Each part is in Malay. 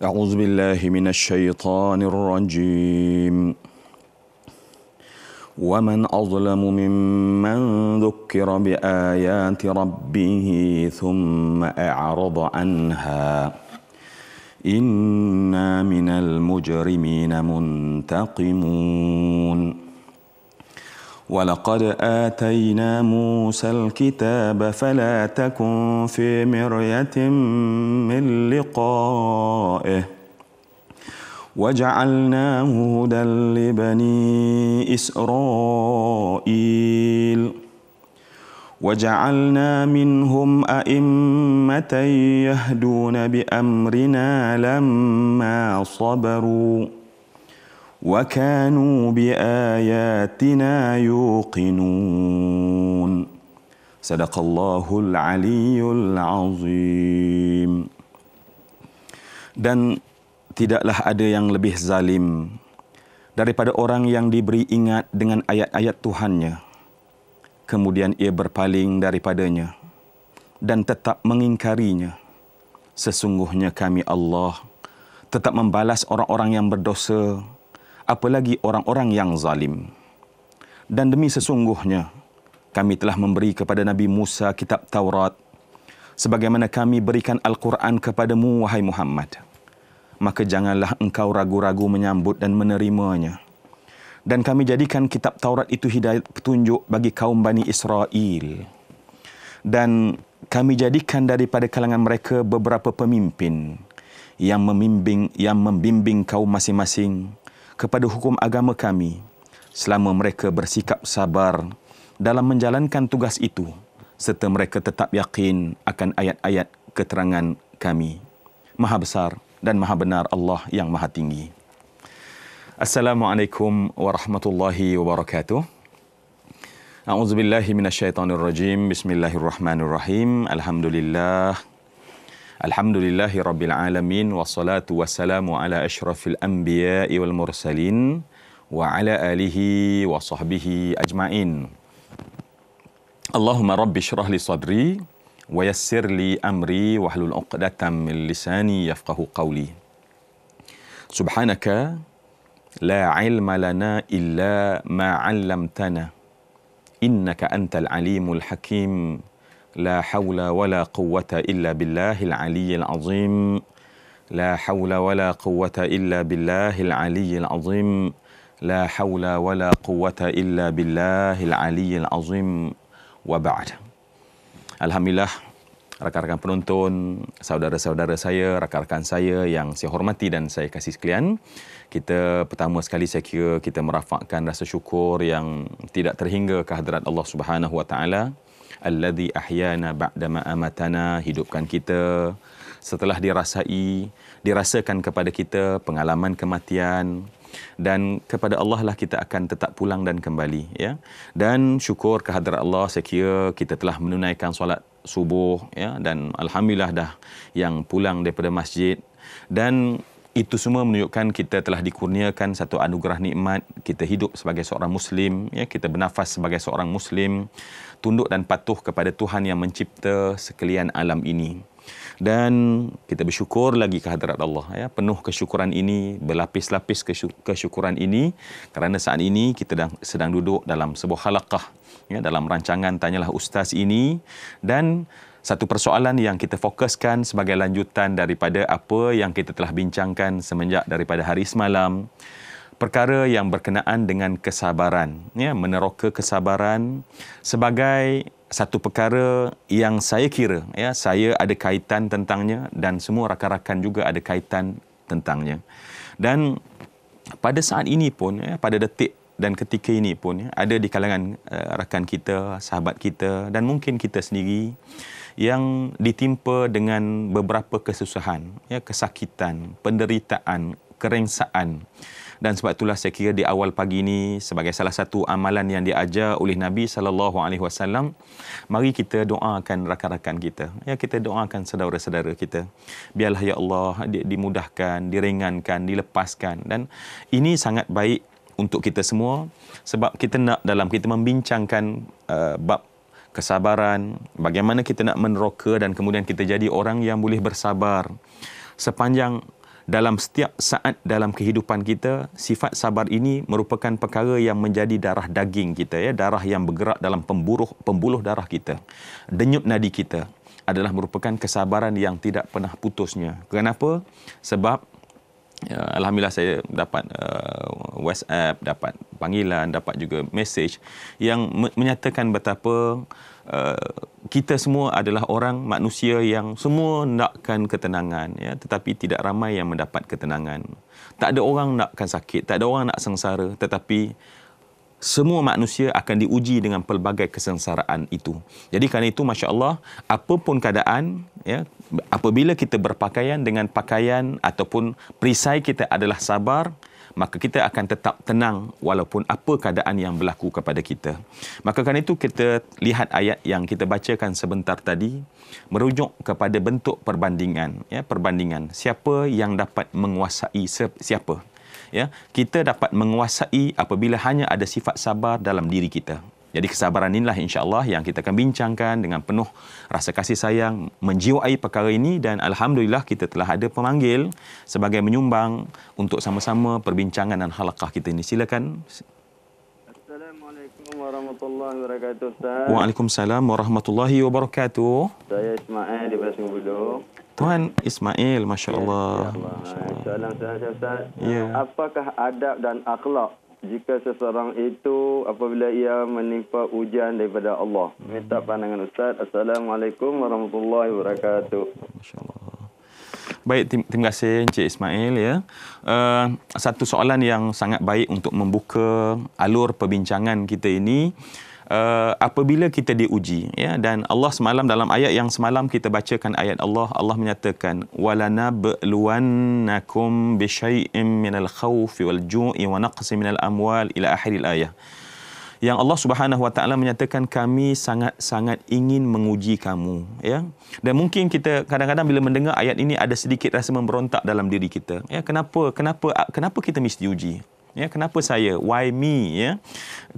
أعوذ بالله من الشيطان الرجيم ومن أظلم ممن ذكر بآيات ربه ثم أعرض عنها إنا من المجرمين منتقمون ولقد اتينا موسى الكتاب فلا تكن في مريه من لقائه وجعلناه هدى لبني اسرائيل وجعلنا منهم ائمه يهدون بامرنا لما صبروا وكانوا بآياتنا يوقنون صدق الله العلي العظيم dan tidaklah ada yang lebih zalim daripada orang yang diberi ingat dengan ayat-ayat Tuhannya kemudian ia berpaling daripadanya dan tetap mengingkarinya sesungguhnya kami Allah tetap membalas orang-orang yang berdosa apalagi orang-orang yang zalim. Dan demi sesungguhnya, kami telah memberi kepada Nabi Musa kitab Taurat, sebagaimana kami berikan Al-Quran kepadamu, wahai Muhammad. Maka janganlah engkau ragu-ragu menyambut dan menerimanya. Dan kami jadikan kitab Taurat itu hidayat petunjuk bagi kaum Bani Israel. Dan kami jadikan daripada kalangan mereka beberapa pemimpin yang membimbing, yang membimbing kaum masing-masing kepada hukum agama kami selama mereka bersikap sabar dalam menjalankan tugas itu serta mereka tetap yakin akan ayat-ayat keterangan kami. Maha besar dan maha benar Allah yang maha tinggi. Assalamualaikum warahmatullahi wabarakatuh. A'udzubillahi minasyaitonirrajim. Bismillahirrahmanirrahim. Alhamdulillah. الحمد لله رب العالمين والصلاة والسلام على أشرف الأنبياء والمرسلين وعلى آله وصحبه أجمعين اللهم رب اشرح لي صدري ويسر لي أمري وحل العقدة من لساني يفقه قولي سبحانك لا علم لنا إلا ما علمتنا إنك أنت العليم الحكيم لا حول ولا قوة إلا بالله العلي العظيم لا حول ولا قوة إلا بالله العلي العظيم لا حول ولا قوة إلا بالله العلي العظيم وبعد الحمد لله rakan-rakan penonton, saudara-saudara saya, rakan-rakan saya yang saya hormati dan saya kasih sekalian. Kita pertama sekali saya kira kita merafakkan rasa syukur yang tidak terhingga kehadrat Allah Subhanahu Wa Taala. Alladhi ahyana ba'da amatana Hidupkan kita Setelah dirasai Dirasakan kepada kita pengalaman kematian dan kepada Allah lah kita akan tetap pulang dan kembali ya dan syukur kehadirat Allah sekia kita telah menunaikan solat subuh ya dan alhamdulillah dah yang pulang daripada masjid dan itu semua menunjukkan kita telah dikurniakan satu anugerah nikmat kita hidup sebagai seorang muslim ya kita bernafas sebagai seorang muslim tunduk dan patuh kepada Tuhan yang mencipta sekalian alam ini. Dan kita bersyukur lagi kehadirat Allah. Ya. Penuh kesyukuran ini, berlapis-lapis kesyukuran ini kerana saat ini kita sedang duduk dalam sebuah halakah ya, dalam rancangan Tanyalah Ustaz ini dan satu persoalan yang kita fokuskan sebagai lanjutan daripada apa yang kita telah bincangkan semenjak daripada hari semalam perkara yang berkenaan dengan kesabaran ya meneroka kesabaran sebagai satu perkara yang saya kira ya saya ada kaitan tentangnya dan semua rakan-rakan juga ada kaitan tentangnya dan pada saat ini pun ya pada detik dan ketika ini pun ya ada di kalangan uh, rakan kita sahabat kita dan mungkin kita sendiri yang ditimpa dengan beberapa kesusahan ya kesakitan penderitaan kerengsaan dan sebab itulah saya kira di awal pagi ini sebagai salah satu amalan yang diajar oleh Nabi sallallahu alaihi wasallam mari kita doakan rakan-rakan kita ya kita doakan saudara-saudara kita biarlah ya Allah dimudahkan diringankan dilepaskan dan ini sangat baik untuk kita semua sebab kita nak dalam kita membincangkan uh, bab kesabaran bagaimana kita nak meneroka dan kemudian kita jadi orang yang boleh bersabar sepanjang dalam setiap saat dalam kehidupan kita sifat sabar ini merupakan perkara yang menjadi darah daging kita ya darah yang bergerak dalam pemburuh pembuluh darah kita denyut nadi kita adalah merupakan kesabaran yang tidak pernah putusnya kenapa sebab ya, alhamdulillah saya dapat uh, WhatsApp dapat panggilan dapat juga message yang menyatakan betapa Eh, kita semua adalah orang manusia yang semua nakkan ketenangan ya tetapi tidak ramai yang mendapat ketenangan tak ada orang nakkan sakit tak ada orang nak sengsara tetapi semua manusia akan diuji dengan pelbagai kesengsaraan itu jadi kerana itu masya-Allah apapun keadaan ya apabila kita berpakaian dengan pakaian ataupun perisai kita adalah sabar maka kita akan tetap tenang walaupun apa keadaan yang berlaku kepada kita. Maka kerana itu kita lihat ayat yang kita bacakan sebentar tadi merujuk kepada bentuk perbandingan ya perbandingan siapa yang dapat menguasai siapa ya kita dapat menguasai apabila hanya ada sifat sabar dalam diri kita jadi kesabaran inilah insyaAllah yang kita akan bincangkan dengan penuh rasa kasih sayang, menjiwai perkara ini dan Alhamdulillah kita telah ada pemanggil sebagai menyumbang untuk sama-sama perbincangan dan halakah kita ini. Silakan. Assalamualaikum warahmatullahi wabarakatuh Ustaz. Waalaikumsalam warahmatullahi wabarakatuh. Saya Ismail di Pasir Bulu. Tuan Ismail, Masya Allah. Ya, Allah. Masya Allah. Assalamualaikum warahmatullahi wabarakatuh. Ya. Apakah adab dan akhlak jika seseorang itu apabila ia menimpa ujian daripada Allah. Minta hmm. pandangan Ustaz. Assalamualaikum warahmatullahi wabarakatuh. InsyaAllah. Baik, terima kasih Encik Ismail. Ya. Uh, satu soalan yang sangat baik untuk membuka alur perbincangan kita ini uh, apabila kita diuji ya dan Allah semalam dalam ayat yang semalam kita bacakan ayat Allah Allah menyatakan walana bluwannakum bishai'im minal khawfi wal ju'i wa naqsi minal amwal ila akhiril ayah yang Allah Subhanahu Wa Taala menyatakan kami sangat-sangat ingin menguji kamu ya dan mungkin kita kadang-kadang bila mendengar ayat ini ada sedikit rasa memberontak dalam diri kita ya kenapa kenapa kenapa kita mesti uji ya kenapa saya why me ya uh,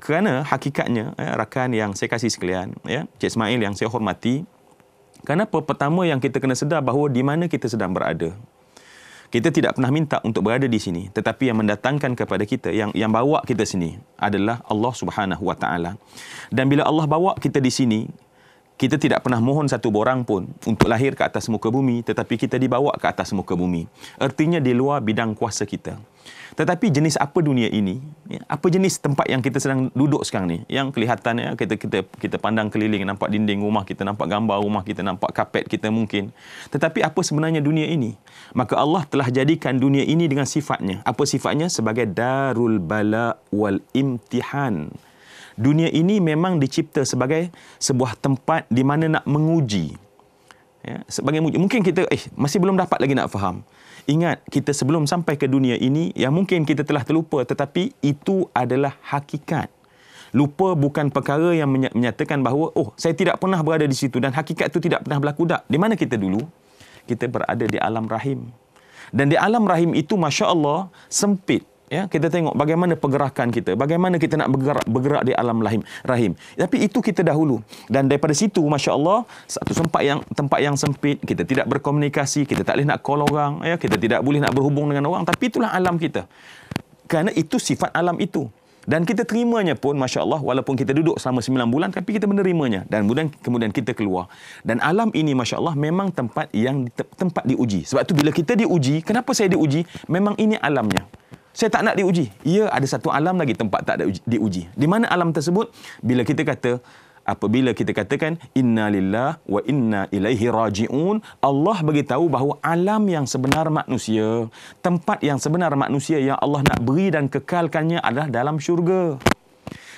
kerana hakikatnya ya, rakan yang saya kasih sekalian ya Cik Ismail yang saya hormati kenapa pertama yang kita kena sedar bahawa di mana kita sedang berada kita tidak pernah minta untuk berada di sini tetapi yang mendatangkan kepada kita yang yang bawa kita sini adalah Allah Subhanahu Wa Taala dan bila Allah bawa kita di sini kita tidak pernah mohon satu borang pun untuk lahir ke atas muka bumi tetapi kita dibawa ke atas muka bumi artinya di luar bidang kuasa kita tetapi jenis apa dunia ini ya, apa jenis tempat yang kita sedang duduk sekarang ni yang kelihatannya kita kita kita pandang keliling nampak dinding rumah kita nampak gambar rumah kita nampak kapet kita mungkin tetapi apa sebenarnya dunia ini maka Allah telah jadikan dunia ini dengan sifatnya apa sifatnya sebagai darul bala wal imtihan dunia ini memang dicipta sebagai sebuah tempat di mana nak menguji. Ya, sebagai menguji. Mungkin kita eh masih belum dapat lagi nak faham. Ingat kita sebelum sampai ke dunia ini yang mungkin kita telah terlupa tetapi itu adalah hakikat. Lupa bukan perkara yang menyatakan bahawa oh saya tidak pernah berada di situ dan hakikat itu tidak pernah berlaku dak. Di mana kita dulu? Kita berada di alam rahim. Dan di alam rahim itu masya-Allah sempit ya kita tengok bagaimana pergerakan kita bagaimana kita nak bergerak bergerak di alam rahim rahim tapi itu kita dahulu dan daripada situ masya-Allah satu tempat yang tempat yang sempit kita tidak berkomunikasi kita tak boleh nak call orang ya kita tidak boleh nak berhubung dengan orang tapi itulah alam kita kerana itu sifat alam itu dan kita terimanya pun masya-Allah walaupun kita duduk selama 9 bulan tapi kita menerimanya dan kemudian kemudian kita keluar dan alam ini masya-Allah memang tempat yang tempat diuji sebab tu bila kita diuji kenapa saya diuji memang ini alamnya saya tak nak diuji. Ia ada satu alam lagi tempat tak ada uji, diuji. Di mana alam tersebut? Bila kita kata, apabila kita katakan, Inna lillah wa inna ilaihi raji'un. Allah beritahu bahawa alam yang sebenar manusia, tempat yang sebenar manusia yang Allah nak beri dan kekalkannya adalah dalam syurga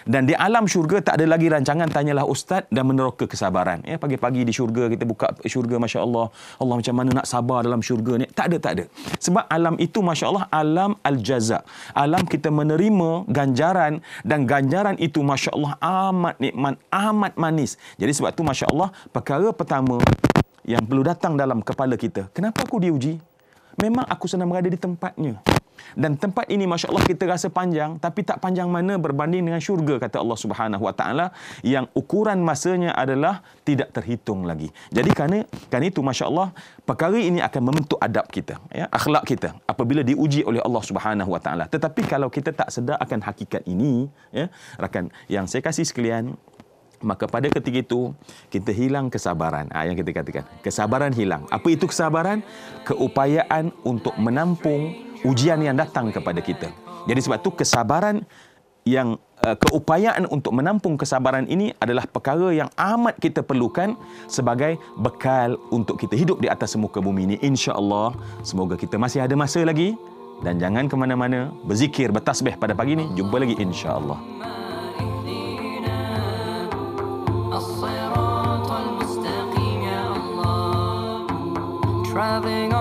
dan di alam syurga tak ada lagi rancangan tanyalah ustaz dan meneroka kesabaran ya pagi-pagi di syurga kita buka syurga masya-Allah Allah macam mana nak sabar dalam syurga ni tak ada tak ada sebab alam itu masya-Allah alam al-jaza alam kita menerima ganjaran dan ganjaran itu masya-Allah amat nikmat amat manis jadi sebab tu masya-Allah perkara pertama yang perlu datang dalam kepala kita kenapa aku diuji memang aku senang berada di tempatnya dan tempat ini Masya Allah kita rasa panjang tapi tak panjang mana berbanding dengan syurga kata Allah Subhanahu Wa Taala yang ukuran masanya adalah tidak terhitung lagi. Jadi kerana, kerana itu Masya Allah perkara ini akan membentuk adab kita, ya, akhlak kita apabila diuji oleh Allah Subhanahu Wa Taala. Tetapi kalau kita tak sedar akan hakikat ini, ya, rakan yang saya kasih sekalian, Maka pada ketika itu kita hilang kesabaran. Ah ha, yang kita katakan kesabaran hilang. Apa itu kesabaran? Keupayaan untuk menampung ujian yang datang kepada kita. Jadi sebab tu kesabaran yang eh, keupayaan untuk menampung kesabaran ini adalah perkara yang amat kita perlukan sebagai bekal untuk kita hidup di atas muka bumi ini. Insya Allah. semoga kita masih ada masa lagi dan jangan ke mana-mana berzikir, bertasbih pada pagi ini. Jumpa lagi insyaAllah. Ya Traveling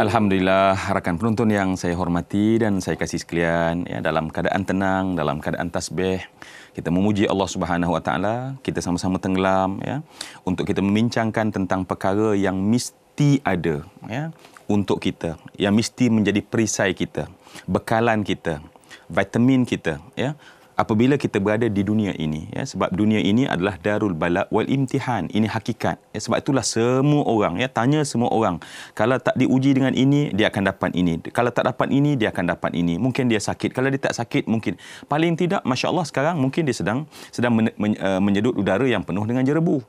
Alhamdulillah rakan penonton yang saya hormati dan saya kasih sekalian ya dalam keadaan tenang dalam keadaan tasbih kita memuji Allah Subhanahu Wa Taala kita sama-sama tenggelam ya untuk kita membincangkan tentang perkara yang mesti ada ya untuk kita yang mesti menjadi perisai kita bekalan kita vitamin kita ya apabila kita berada di dunia ini ya sebab dunia ini adalah darul balak, wal imtihan ini hakikat ya sebab itulah semua orang ya tanya semua orang kalau tak diuji dengan ini dia akan dapat ini kalau tak dapat ini dia akan dapat ini mungkin dia sakit kalau dia tak sakit mungkin paling tidak masya-Allah sekarang mungkin dia sedang sedang men, men, uh, eh, menyedut udara yang penuh dengan jerebu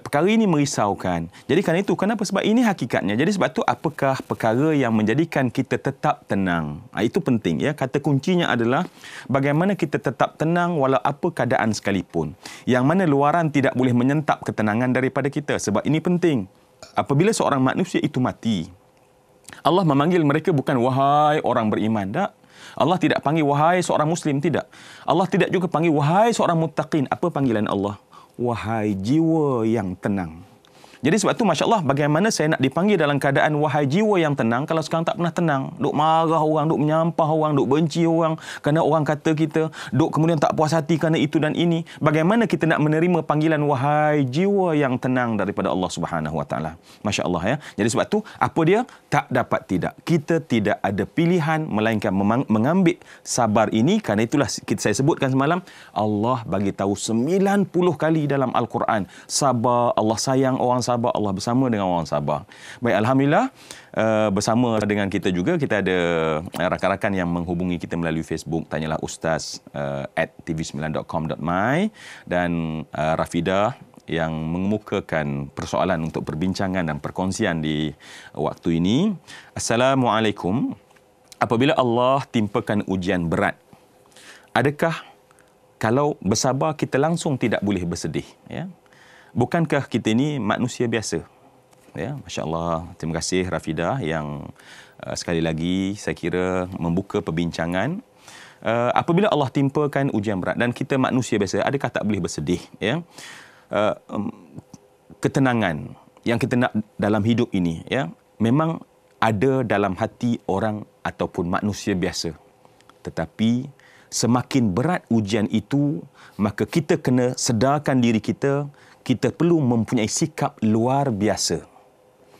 perkara ini merisaukan jadi kerana itu kenapa sebab ini hakikatnya jadi sebab itu apakah perkara yang menjadikan kita tetap tenang ha, itu penting ya kata kuncinya adalah bagaimana kita tetap tetap tenang walau apa keadaan sekalipun. Yang mana luaran tidak boleh menyentap ketenangan daripada kita sebab ini penting. Apabila seorang manusia itu mati, Allah memanggil mereka bukan wahai orang beriman, tak? Allah tidak panggil wahai seorang muslim, tidak. Allah tidak juga panggil wahai seorang muttaqin. Apa panggilan Allah? Wahai jiwa yang tenang. Jadi sebab tu Masya Allah bagaimana saya nak dipanggil dalam keadaan wahai jiwa yang tenang kalau sekarang tak pernah tenang. Duk marah orang, duk menyampah orang, duk benci orang kerana orang kata kita. Duk kemudian tak puas hati kerana itu dan ini. Bagaimana kita nak menerima panggilan wahai jiwa yang tenang daripada Allah Subhanahu Wa Taala. Masya Allah ya. Jadi sebab tu apa dia? Tak dapat tidak. Kita tidak ada pilihan melainkan memang, mengambil sabar ini kerana itulah kita, saya sebutkan semalam. Allah bagi tahu 90 kali dalam Al-Quran. Sabar, Allah sayang orang Sabah Allah bersama dengan orang Sabah. Baik alhamdulillah uh, bersama dengan kita juga kita ada eh, rakan-rakan yang menghubungi kita melalui Facebook tanyalah ustaz uh, at @tv9.com.my dan uh, Rafidah yang mengemukakan persoalan untuk perbincangan dan perkongsian di waktu ini. Assalamualaikum. Apabila Allah timpakan ujian berat, adakah kalau bersabar kita langsung tidak boleh bersedih, ya? bukankah kita ini manusia biasa? Ya, Masya Allah, terima kasih Rafidah yang uh, sekali lagi saya kira membuka perbincangan. Uh, apabila Allah timpakan ujian berat dan kita manusia biasa, adakah tak boleh bersedih? Ya? Uh, um, ketenangan yang kita nak dalam hidup ini ya, memang ada dalam hati orang ataupun manusia biasa. Tetapi semakin berat ujian itu, maka kita kena sedarkan diri kita kita perlu mempunyai sikap luar biasa.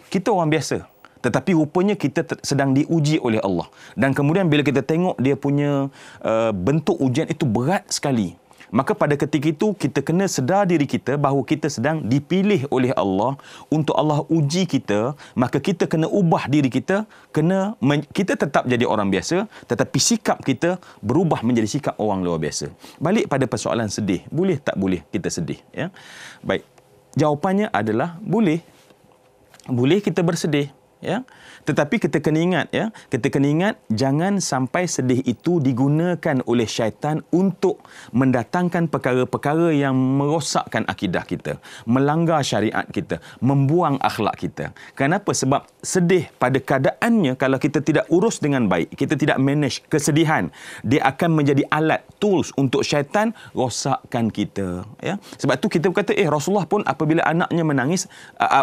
Kita orang biasa, tetapi rupanya kita sedang diuji oleh Allah. Dan kemudian bila kita tengok dia punya uh, bentuk ujian itu berat sekali maka pada ketika itu kita kena sedar diri kita bahawa kita sedang dipilih oleh Allah untuk Allah uji kita maka kita kena ubah diri kita kena kita tetap jadi orang biasa tetapi sikap kita berubah menjadi sikap orang luar biasa balik pada persoalan sedih boleh tak boleh kita sedih ya baik jawapannya adalah boleh boleh kita bersedih ya tetapi kita kena ingat ya kita kena ingat jangan sampai sedih itu digunakan oleh syaitan untuk mendatangkan perkara-perkara yang merosakkan akidah kita melanggar syariat kita membuang akhlak kita kenapa sebab sedih pada keadaannya kalau kita tidak urus dengan baik kita tidak manage kesedihan dia akan menjadi alat tools untuk syaitan rosakkan kita ya sebab tu kita berkata eh Rasulullah pun apabila anaknya menangis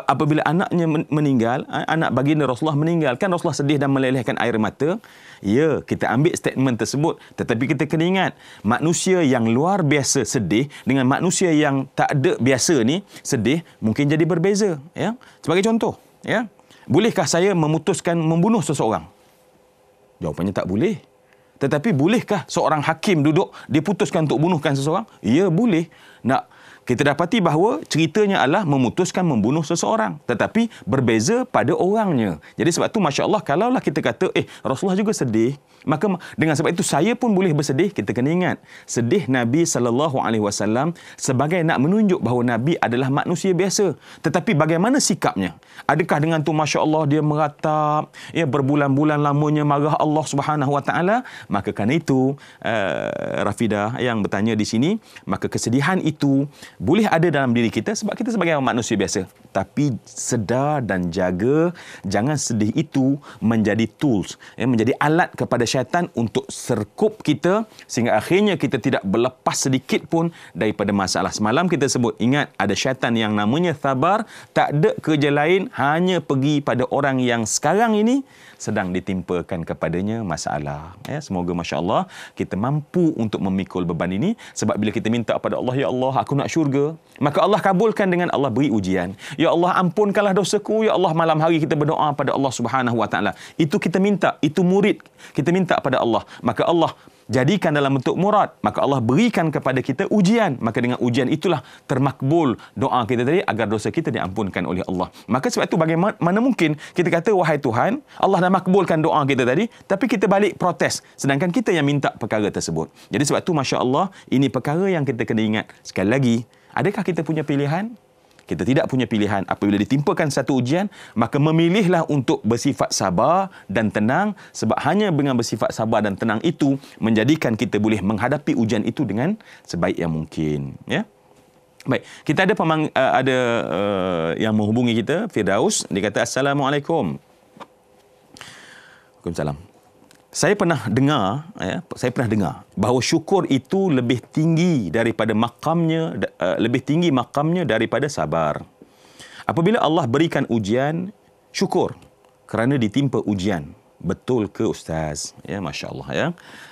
apabila anaknya meninggal anak bagi baginda Rasulullah meninggalkan Rasulullah sedih dan melelehkan air mata. Ya, kita ambil statement tersebut. Tetapi kita kena ingat, manusia yang luar biasa sedih dengan manusia yang tak ada biasa ni sedih mungkin jadi berbeza. Ya? Sebagai contoh, ya? bolehkah saya memutuskan membunuh seseorang? Jawapannya tak boleh. Tetapi bolehkah seorang hakim duduk diputuskan untuk bunuhkan seseorang? Ya, boleh. Nak kita dapati bahawa ceritanya adalah memutuskan membunuh seseorang tetapi berbeza pada orangnya jadi sebab tu masya-Allah kalaulah kita kata eh Rasulullah juga sedih maka dengan sebab itu saya pun boleh bersedih kita kena ingat sedih Nabi sallallahu alaihi wasallam sebagai nak menunjuk bahawa Nabi adalah manusia biasa tetapi bagaimana sikapnya adakah dengan tu masya-Allah dia meratap ya berbulan-bulan lamanya marah Allah Subhanahu wa taala maka kerana itu uh, eh, Rafidah yang bertanya di sini maka kesedihan itu boleh ada dalam diri kita sebab kita sebagai manusia biasa. Tapi sedar dan jaga jangan sedih itu menjadi tools, ya, menjadi alat kepada syaitan untuk serkup kita sehingga akhirnya kita tidak berlepas sedikit pun daripada masalah. Semalam kita sebut ingat ada syaitan yang namanya sabar, tak ada kerja lain hanya pergi pada orang yang sekarang ini sedang ditimpakan kepadanya masalah. Ya, semoga Masya Allah kita mampu untuk memikul beban ini. Sebab bila kita minta kepada Allah, Ya Allah, aku nak syurga. Maka Allah kabulkan dengan Allah beri ujian. Ya Allah, ampunkanlah dosaku. Ya Allah, malam hari kita berdoa pada Allah Subhanahu Wa Itu kita minta. Itu murid kita minta pada Allah. Maka Allah jadikan dalam bentuk murad maka Allah berikan kepada kita ujian maka dengan ujian itulah termakbul doa kita tadi agar dosa kita diampunkan oleh Allah maka sebab itu bagaimana mana mungkin kita kata wahai Tuhan Allah dah makbulkan doa kita tadi tapi kita balik protes sedangkan kita yang minta perkara tersebut jadi sebab itu masya-Allah ini perkara yang kita kena ingat sekali lagi adakah kita punya pilihan kita tidak punya pilihan apabila ditimpakan satu ujian maka memilihlah untuk bersifat sabar dan tenang sebab hanya dengan bersifat sabar dan tenang itu menjadikan kita boleh menghadapi ujian itu dengan sebaik yang mungkin ya baik kita ada pemang, uh, ada uh, yang menghubungi kita Firdaus dia kata assalamualaikum Waalaikumsalam saya pernah dengar ya saya pernah dengar bahawa syukur itu lebih tinggi daripada makamnya eh, lebih tinggi makamnya daripada sabar apabila Allah berikan ujian syukur kerana ditimpa ujian betul ke ustaz ya masya Allah ya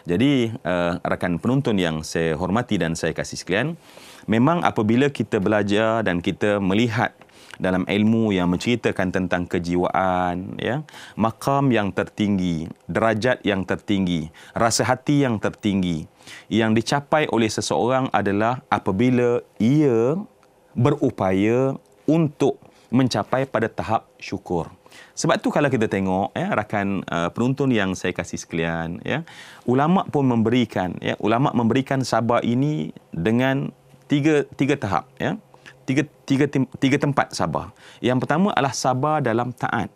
jadi uh, rakan penonton yang saya hormati dan saya kasih sekalian memang apabila kita belajar dan kita melihat dalam ilmu yang menceritakan tentang kejiwaan ya makam yang tertinggi derajat yang tertinggi rasa hati yang tertinggi yang dicapai oleh seseorang adalah apabila ia berupaya untuk mencapai pada tahap syukur sebab tu kalau kita tengok ya rakan uh, penonton yang saya kasih sekalian ya ulama pun memberikan ya ulama memberikan sabar ini dengan tiga tiga tahap ya tiga tiga tiga tempat sabar. Yang pertama adalah sabar dalam taat.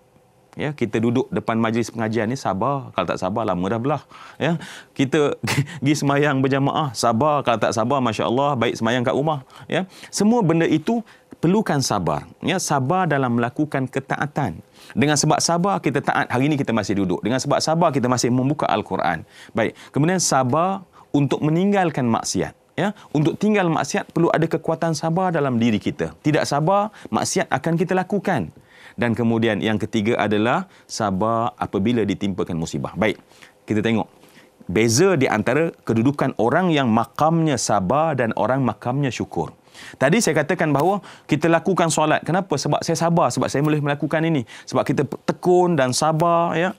Ya, kita duduk depan majlis pengajian ni sabar. Kalau tak sabar lama dah belah. Ya. Kita pergi semayang berjamaah sabar. Kalau tak sabar masya-Allah baik semayang kat rumah. Ya. Semua benda itu perlukan sabar. Ya, sabar dalam melakukan ketaatan. Dengan sebab sabar kita taat. Hari ini kita masih duduk. Dengan sebab sabar kita masih membuka al-Quran. Baik. Kemudian sabar untuk meninggalkan maksiat ya untuk tinggal maksiat perlu ada kekuatan sabar dalam diri kita tidak sabar maksiat akan kita lakukan dan kemudian yang ketiga adalah sabar apabila ditimpakan musibah baik kita tengok beza di antara kedudukan orang yang makamnya sabar dan orang makamnya syukur Tadi saya katakan bahawa kita lakukan solat. Kenapa? Sebab saya sabar. Sebab saya boleh melakukan ini. Sebab kita tekun dan sabar. Ya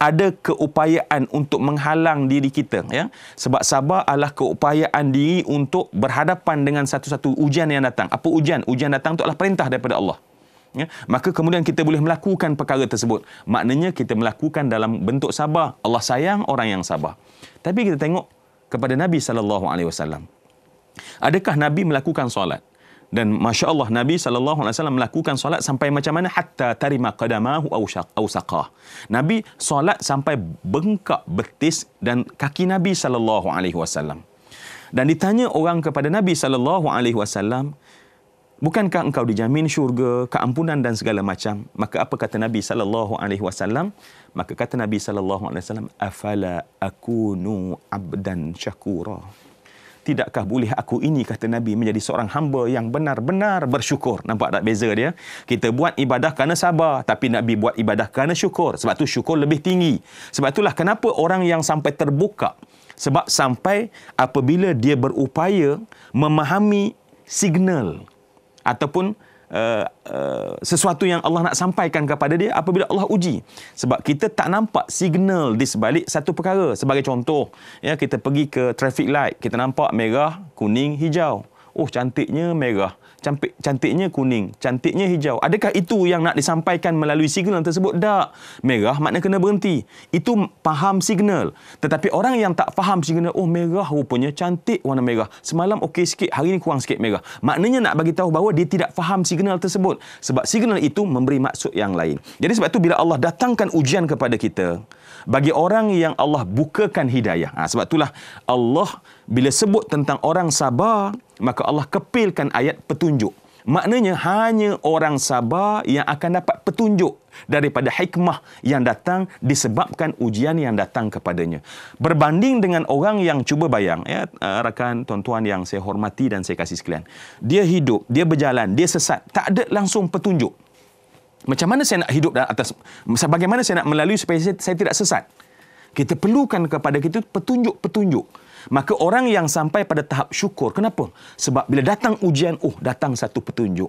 ada keupayaan untuk menghalang diri kita ya sebab sabar adalah keupayaan diri untuk berhadapan dengan satu-satu ujian yang datang apa ujian ujian datang itu adalah perintah daripada Allah ya maka kemudian kita boleh melakukan perkara tersebut maknanya kita melakukan dalam bentuk sabar Allah sayang orang yang sabar tapi kita tengok kepada Nabi saw. adakah nabi melakukan solat dan masya Allah Nabi saw melakukan solat sampai macam mana hatta terima qadamahu au Nabi solat sampai bengkak betis dan kaki Nabi saw. Dan ditanya orang kepada Nabi saw, bukankah engkau dijamin syurga, keampunan dan segala macam? Maka apa kata Nabi saw? Maka kata Nabi saw, afala akunu abdan syakura tidakkah boleh aku ini kata Nabi menjadi seorang hamba yang benar-benar bersyukur nampak tak beza dia kita buat ibadah kerana sabar tapi Nabi buat ibadah kerana syukur sebab tu syukur lebih tinggi sebab itulah kenapa orang yang sampai terbuka sebab sampai apabila dia berupaya memahami signal ataupun uh, sesuatu yang Allah nak sampaikan kepada dia apabila Allah uji. Sebab kita tak nampak signal di sebalik satu perkara. Sebagai contoh, ya kita pergi ke traffic light, kita nampak merah, kuning, hijau. Oh cantiknya merah cantik cantiknya kuning, cantiknya hijau. Adakah itu yang nak disampaikan melalui signal tersebut? Tak. Merah maknanya kena berhenti. Itu faham signal. Tetapi orang yang tak faham signal, oh merah rupanya cantik warna merah. Semalam okey sikit, hari ini kurang sikit merah. Maknanya nak bagi tahu bahawa dia tidak faham signal tersebut sebab signal itu memberi maksud yang lain. Jadi sebab itu bila Allah datangkan ujian kepada kita, bagi orang yang Allah bukakan hidayah. Ha, sebab itulah Allah bila sebut tentang orang sabar, maka Allah kepilkan ayat petunjuk. Maknanya hanya orang sabar yang akan dapat petunjuk daripada hikmah yang datang disebabkan ujian yang datang kepadanya. Berbanding dengan orang yang cuba bayang, ya, eh, rakan tuan-tuan yang saya hormati dan saya kasih sekalian. Dia hidup, dia berjalan, dia sesat, tak ada langsung petunjuk. Macam mana saya nak hidup dalam atas bagaimana saya nak melalui supaya saya, saya tidak sesat? Kita perlukan kepada kita petunjuk-petunjuk. Maka orang yang sampai pada tahap syukur, kenapa? Sebab bila datang ujian, oh datang satu petunjuk.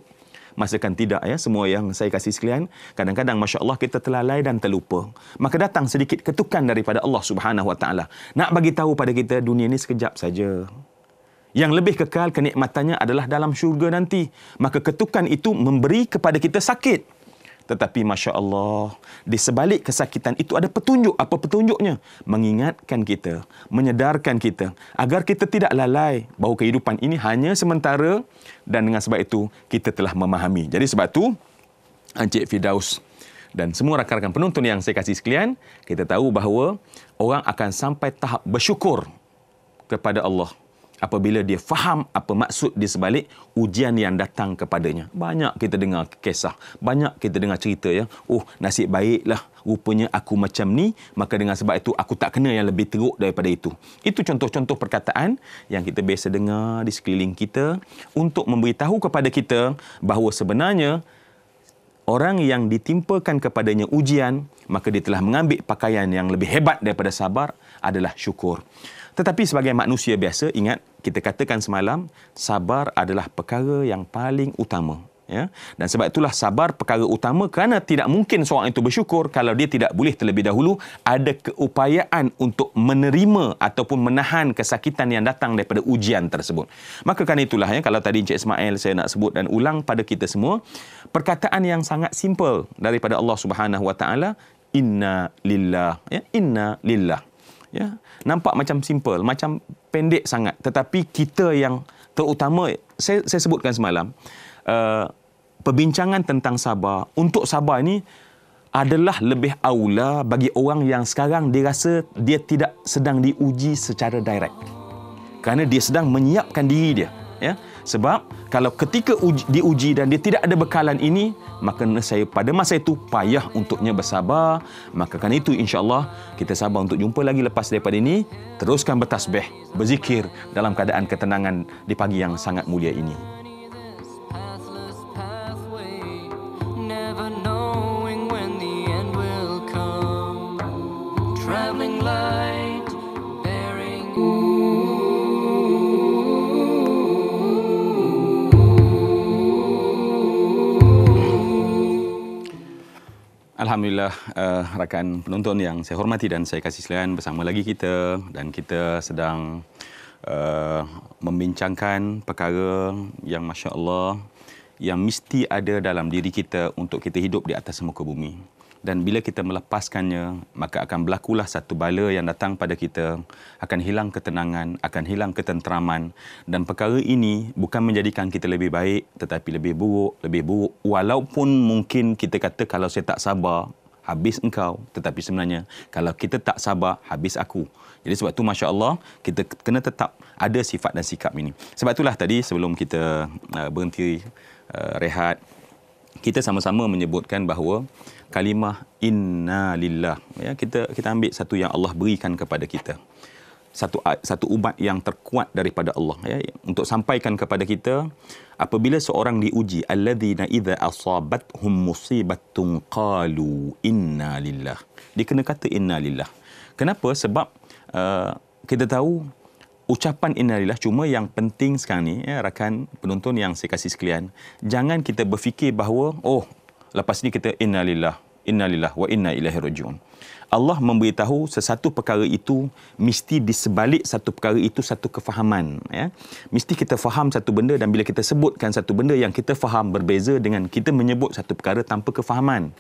Masakan tidak ya semua yang saya kasih sekalian kadang-kadang masya Allah kita terlalai dan terlupa maka datang sedikit ketukan daripada Allah Subhanahu Wa Taala nak bagi tahu pada kita dunia ini sekejap saja yang lebih kekal kenikmatannya adalah dalam syurga nanti maka ketukan itu memberi kepada kita sakit tetapi Masya Allah, di sebalik kesakitan itu ada petunjuk. Apa petunjuknya? Mengingatkan kita, menyedarkan kita, agar kita tidak lalai bahawa kehidupan ini hanya sementara dan dengan sebab itu kita telah memahami. Jadi sebab itu, Encik Fidaus dan semua rakan-rakan penonton yang saya kasih sekalian, kita tahu bahawa orang akan sampai tahap bersyukur kepada Allah apabila dia faham apa maksud di sebalik ujian yang datang kepadanya. Banyak kita dengar kisah, banyak kita dengar cerita ya. Oh, nasib baiklah rupanya aku macam ni, maka dengan sebab itu aku tak kena yang lebih teruk daripada itu. Itu contoh-contoh perkataan yang kita biasa dengar di sekeliling kita untuk memberitahu kepada kita bahawa sebenarnya orang yang ditimpakan kepadanya ujian, maka dia telah mengambil pakaian yang lebih hebat daripada sabar adalah syukur. Tetapi sebagai manusia biasa, ingat kita katakan semalam, sabar adalah perkara yang paling utama. Ya? Dan sebab itulah sabar perkara utama kerana tidak mungkin seorang itu bersyukur kalau dia tidak boleh terlebih dahulu ada keupayaan untuk menerima ataupun menahan kesakitan yang datang daripada ujian tersebut. Maka kerana itulah, ya, kalau tadi Encik Ismail saya nak sebut dan ulang pada kita semua, perkataan yang sangat simple daripada Allah Subhanahu Wa Taala, Inna lillah, ya, inna lillah ya nampak macam simple macam pendek sangat tetapi kita yang terutama saya saya sebutkan semalam uh, perbincangan tentang sabar untuk sabar ini adalah lebih aula bagi orang yang sekarang dia rasa dia tidak sedang diuji secara direct kerana dia sedang menyiapkan diri dia ya sebab kalau ketika uji, diuji dan dia tidak ada bekalan ini, maka saya pada masa itu payah untuknya bersabar. Maka kan itu insyaAllah kita sabar untuk jumpa lagi lepas daripada ini. Teruskan bertasbih, berzikir dalam keadaan ketenangan di pagi yang sangat mulia ini. Traveling light Alhamdulillah uh, rakan penonton yang saya hormati dan saya kasih selian bersama lagi kita dan kita sedang uh, membincangkan perkara yang masya-Allah yang mesti ada dalam diri kita untuk kita hidup di atas muka bumi dan bila kita melepaskannya maka akan berlakulah satu bala yang datang pada kita akan hilang ketenangan akan hilang ketenteraman dan perkara ini bukan menjadikan kita lebih baik tetapi lebih buruk lebih buruk walaupun mungkin kita kata kalau saya tak sabar habis engkau tetapi sebenarnya kalau kita tak sabar habis aku jadi sebab tu Masya Allah kita kena tetap ada sifat dan sikap ini sebab itulah tadi sebelum kita uh, berhenti uh, rehat kita sama-sama menyebutkan bahawa kalimah inna lillah ya kita kita ambil satu yang Allah berikan kepada kita satu satu ubat yang terkuat daripada Allah ya untuk sampaikan kepada kita apabila seorang diuji alladzina idza asabatuhum musibatun qalu inna lillah dia kata inna lillah kenapa sebab uh, kita tahu ucapan inna lillah cuma yang penting sekarang ni ya rakan penonton yang saya kasih sekalian jangan kita berfikir bahawa oh lepas ni kita innalillah innalillah wa inna ilaihi rajiun Allah memberitahu sesatu perkara itu mesti di sebalik satu perkara itu satu kefahaman ya mesti kita faham satu benda dan bila kita sebutkan satu benda yang kita faham berbeza dengan kita menyebut satu perkara tanpa kefahaman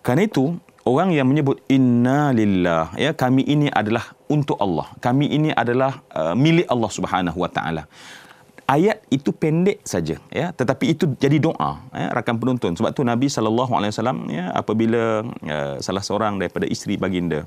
kerana itu orang yang menyebut innalillah ya kami ini adalah untuk Allah kami ini adalah uh, milik Allah Subhanahu wa taala ayat itu pendek saja ya tetapi itu jadi doa ya rakan penonton sebab tu Nabi sallallahu alaihi wasallam ya, apabila uh, salah seorang daripada isteri baginda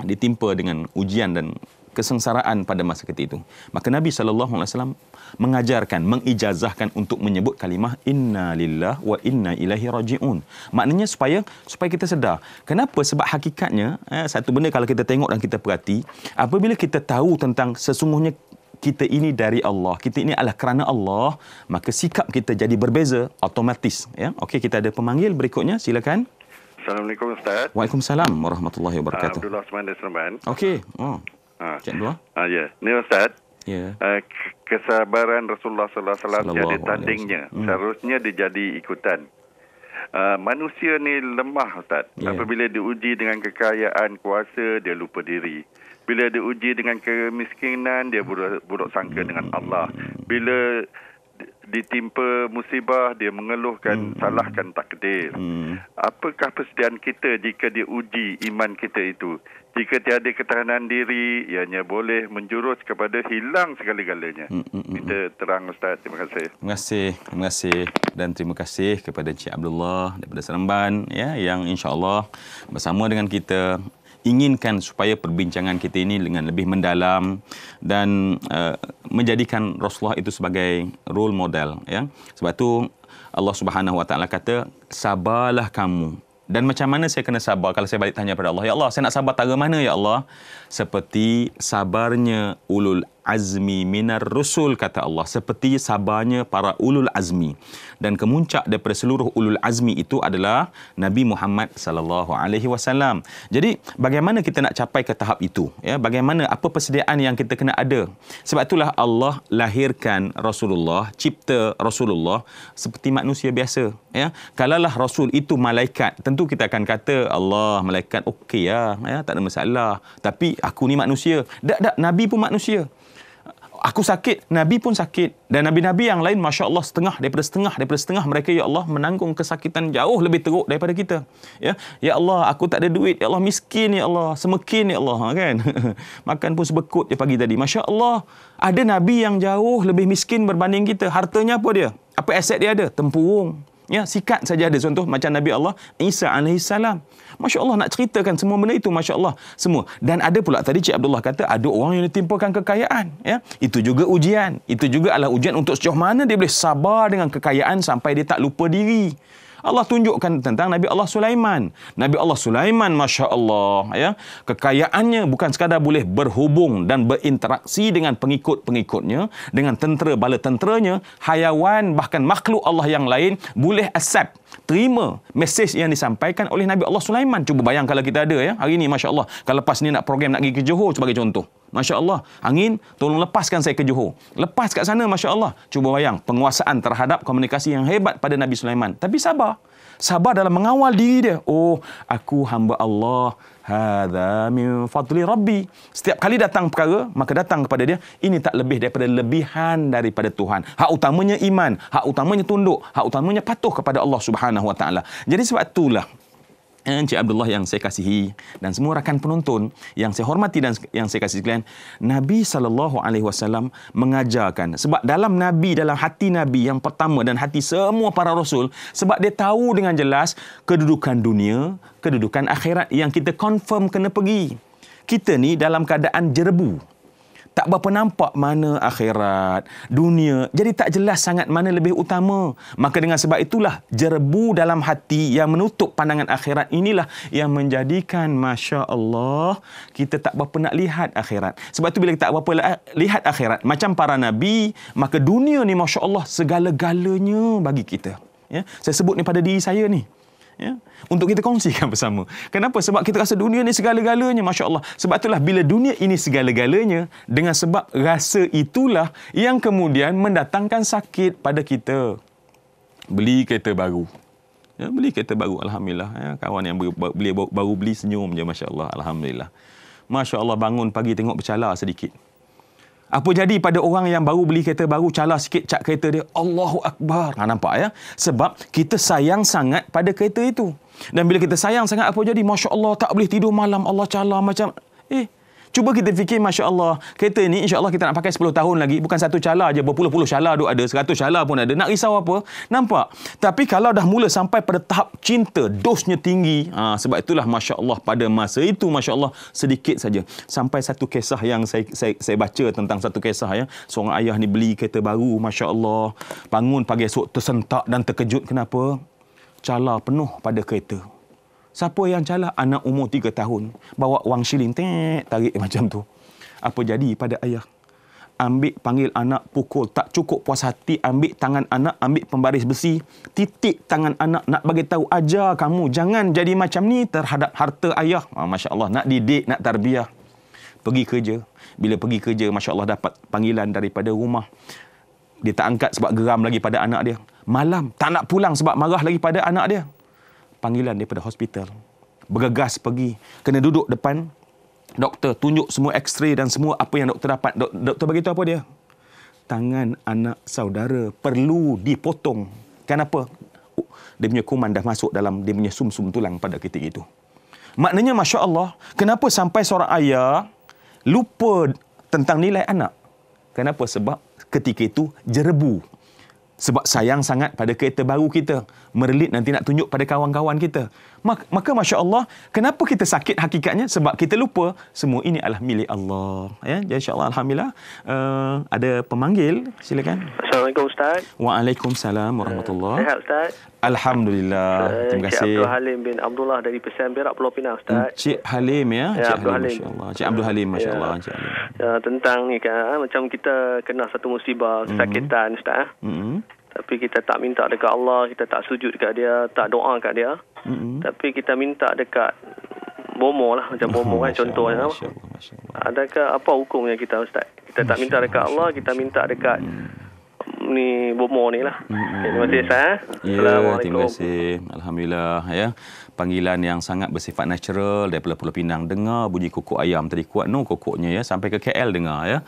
ditimpa dengan ujian dan kesengsaraan pada masa ketika itu maka Nabi sallallahu alaihi wasallam mengajarkan mengijazahkan untuk menyebut kalimah inna lillah wa inna ilahi rajiun maknanya supaya supaya kita sedar kenapa sebab hakikatnya ya, satu benda kalau kita tengok dan kita perhati apabila kita tahu tentang sesungguhnya kita ini dari Allah, kita ini adalah kerana Allah, maka sikap kita jadi berbeza otomatis. Ya? Okey, kita ada pemanggil berikutnya, silakan. Assalamualaikum Ustaz. Waalaikumsalam warahmatullahi wabarakatuh. Uh, Abdullah Osman dari Seremban. Okey. Oh. Uh. Cik Dua. Uh, ah, ya. Yeah. Ni Ustaz. Ya. Yeah. Uh, kesabaran Rasulullah Sallallahu Alaihi Wasallam jadi tandingnya. Hmm. Seharusnya dia jadi ikutan. Uh, manusia ni lemah Ustaz. Yeah. Apabila diuji dengan kekayaan kuasa, dia lupa diri bila dia uji dengan kemiskinan dia buruk, buruk sangka dengan Allah bila ditimpa musibah dia mengeluhkan hmm. salahkan takdir hmm. apakah persediaan kita jika dia uji iman kita itu jika tiada ketahanan diri ianya boleh menjurus kepada hilang segala-galanya kita hmm. hmm. hmm. terang ustaz terima kasih terima kasih terima kasih dan terima kasih kepada Encik Abdullah daripada Seremban ya yang insyaallah bersama dengan kita inginkan supaya perbincangan kita ini dengan lebih mendalam dan uh, menjadikan Rasulullah itu sebagai role model ya. Sebab tu Allah Subhanahu Wa Taala kata sabarlah kamu. Dan macam mana saya kena sabar kalau saya balik tanya kepada Allah, ya Allah, saya nak sabar tak mana ya Allah? Seperti sabarnya ulul azmi minar rusul kata Allah seperti sabarnya para ulul azmi dan kemuncak daripada seluruh ulul azmi itu adalah Nabi Muhammad sallallahu alaihi wasallam. Jadi bagaimana kita nak capai ke tahap itu? Ya, bagaimana apa persediaan yang kita kena ada? Sebab itulah Allah lahirkan Rasulullah, cipta Rasulullah seperti manusia biasa. Ya, kalalah Rasul itu malaikat, tentu kita akan kata Allah malaikat okey ya, ya, tak ada masalah. Tapi aku ni manusia. Tak, tak, Nabi pun manusia aku sakit, Nabi pun sakit. Dan Nabi-Nabi yang lain, Masya Allah, setengah daripada setengah, daripada setengah mereka, Ya Allah, menanggung kesakitan jauh lebih teruk daripada kita. Ya, ya Allah, aku tak ada duit. Ya Allah, miskin, Ya Allah. Semekin, Ya Allah. Ha, kan? Makan pun sebekut dia pagi tadi. Masya Allah, ada Nabi yang jauh lebih miskin berbanding kita. Hartanya apa dia? Apa aset dia ada? Tempurung, Ya, sikat saja ada contoh macam Nabi Allah Isa alaihi salam. Masya-Allah nak ceritakan semua benda itu masya-Allah semua. Dan ada pula tadi Cik Abdullah kata ada orang yang ditimpakan kekayaan, ya. Itu juga ujian. Itu juga adalah ujian untuk sejauh mana dia boleh sabar dengan kekayaan sampai dia tak lupa diri. Allah tunjukkan tentang Nabi Allah Sulaiman. Nabi Allah Sulaiman Masya Allah. Ya. Kekayaannya bukan sekadar boleh berhubung dan berinteraksi dengan pengikut-pengikutnya. Dengan tentera bala tenteranya. Hayawan bahkan makhluk Allah yang lain boleh accept terima mesej yang disampaikan oleh Nabi Allah Sulaiman. Cuba bayang kalau kita ada ya. Hari ini Masya Allah. Kalau lepas ni nak program nak pergi ke Johor sebagai contoh. Masya Allah. Angin tolong lepaskan saya ke Johor. Lepas kat sana Masya Allah. Cuba bayang penguasaan terhadap komunikasi yang hebat pada Nabi Sulaiman. Tapi sabar. Sabar dalam mengawal diri dia. Oh aku hamba Allah. Hada min fadli rabbi. Setiap kali datang perkara, maka datang kepada dia, ini tak lebih daripada lebihan daripada Tuhan. Hak utamanya iman, hak utamanya tunduk, hak utamanya patuh kepada Allah Subhanahu wa taala. Jadi sebab itulah Encik Abdullah yang saya kasihi dan semua rakan penonton yang saya hormati dan yang saya kasihi sekalian, Nabi sallallahu alaihi wasallam mengajarkan sebab dalam nabi dalam hati nabi yang pertama dan hati semua para rasul sebab dia tahu dengan jelas kedudukan dunia, kedudukan akhirat yang kita confirm kena pergi. Kita ni dalam keadaan jerebu tak berapa nampak mana akhirat, dunia. Jadi tak jelas sangat mana lebih utama. Maka dengan sebab itulah jerebu dalam hati yang menutup pandangan akhirat inilah yang menjadikan Masya Allah kita tak berapa nak lihat akhirat. Sebab itu bila kita tak berapa lihat akhirat macam para nabi, maka dunia ni Masya Allah segala-galanya bagi kita. Ya? Saya sebut ni pada diri saya ni ya untuk kita kongsikan bersama. Kenapa? Sebab kita rasa dunia ini segala-galanya, Masya Allah. Sebab itulah bila dunia ini segala-galanya, dengan sebab rasa itulah yang kemudian mendatangkan sakit pada kita. Beli kereta baru. Ya, beli kereta baru, Alhamdulillah. Ya, kawan yang beli, baru beli senyum je, Masya Allah. Alhamdulillah. Masya Allah bangun pagi tengok bercala sedikit. Apa jadi pada orang yang baru beli kereta baru, calar sikit cat kereta dia, Allahu Akbar. Ha, nampak ya? Sebab kita sayang sangat pada kereta itu. Dan bila kita sayang sangat, apa jadi? Masya Allah, tak boleh tidur malam, Allah calar macam... Eh, Cuba kita fikir Masya Allah Kereta ni insya Allah kita nak pakai 10 tahun lagi Bukan satu calar je Berpuluh-puluh calar duk ada 100 calar pun ada Nak risau apa Nampak Tapi kalau dah mula sampai pada tahap cinta Dosnya tinggi ha, Sebab itulah Masya Allah Pada masa itu Masya Allah Sedikit saja Sampai satu kisah yang saya, saya, saya baca Tentang satu kisah ya Seorang ayah ni beli kereta baru Masya Allah Bangun pagi esok tersentak dan terkejut Kenapa? Calar penuh pada kereta Siapa yang calak anak umur tiga tahun bawa wang syiling tek tarik macam tu. Apa jadi pada ayah? Ambil panggil anak pukul tak cukup puas hati ambil tangan anak ambil pembaris besi titik tangan anak nak bagi tahu aja kamu jangan jadi macam ni terhadap harta ayah. Ah, Masya Allah nak didik nak tarbiah. Pergi kerja. Bila pergi kerja Masya Allah dapat panggilan daripada rumah. Dia tak angkat sebab geram lagi pada anak dia. Malam tak nak pulang sebab marah lagi pada anak dia panggilan daripada hospital. Bergegas pergi. Kena duduk depan doktor. Tunjuk semua x-ray dan semua apa yang doktor dapat. Dok- doktor bagi tahu apa dia? Tangan anak saudara perlu dipotong. Kenapa? Oh, dia punya kuman dah masuk dalam dia punya sum-sum tulang pada ketika itu. Maknanya Masya Allah, kenapa sampai seorang ayah lupa tentang nilai anak? Kenapa? Sebab ketika itu jerebu. Sebab sayang sangat pada kereta baru kita merelit nanti nak tunjuk pada kawan-kawan kita. Maka Masya Allah, kenapa kita sakit hakikatnya? Sebab kita lupa semua ini adalah milik Allah. Ya, Jadi insya Allah, Alhamdulillah. Uh, ada pemanggil, silakan. Assalamualaikum Ustaz. Waalaikumsalam Warahmatullahi uh, Ustaz. Alhamdulillah. Uh, Terima kasih. Cik Abdul Halim bin Abdullah dari Pesan Berak Pulau Pinang Ustaz. Hmm, Cik Halim ya. ya Cik Abdul Halim. Halim. Ya. Masya Allah. Cik Abdul Halim Masya ya. Allah. Halim. Ya, tentang ni kan, macam kita kena satu musibah, hmm. kesakitan mm-hmm. Ustaz. Mm-hmm tapi kita tak minta dekat Allah, kita tak sujud dekat dia, tak doa dekat dia. Mm-hmm. Tapi kita minta dekat bomo lah, macam oh, bomo kan contohnya. Kan. Allah, Allah. Adakah apa hukumnya kita Ustaz? Kita tak minta dekat Allah, kita minta dekat ni bomo ni lah. Terima kasih Ustaz. Eh. Ya, Assalamualaikum. Terima kasih. Alhamdulillah. Ya. Panggilan yang sangat bersifat natural daripada Pulau Pinang. Dengar bunyi kukuk ayam tadi. Kuat no kukuknya ya. Sampai ke KL dengar ya.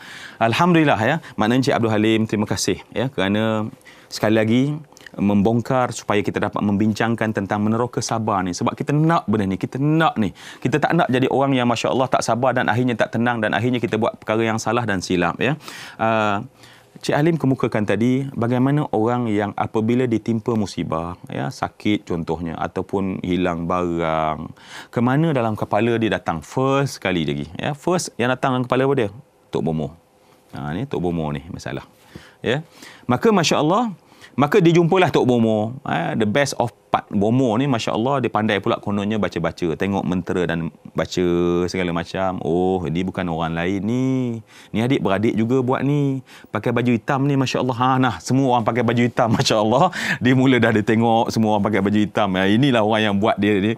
Alhamdulillah ya. Maknanya cik Abdul Halim terima kasih ya. Kerana sekali lagi membongkar supaya kita dapat membincangkan tentang meneroka sabar ni sebab kita nak benda ni kita nak ni kita tak nak jadi orang yang masya-Allah tak sabar dan akhirnya tak tenang dan akhirnya kita buat perkara yang salah dan silap ya uh, Cik Alim kemukakan tadi bagaimana orang yang apabila ditimpa musibah ya sakit contohnya ataupun hilang barang ke mana dalam kepala dia datang first sekali lagi ya first yang datang dalam kepala apa dia tok bomoh ah, ha ni tok bomoh ni masalah ya maka masya-Allah Maka dijumpalah Tok Bomo, eh, ah, the best of Pak Bomo ni Masya Allah dia pandai pula kononnya baca-baca. Tengok mentera dan baca segala macam. Oh dia bukan orang lain ni. Ni adik beradik juga buat ni. Pakai baju hitam ni Masya Allah. Ha, nah semua orang pakai baju hitam Masya Allah. Dia mula dah dia tengok semua orang pakai baju hitam. Ya, inilah orang yang buat dia. ni.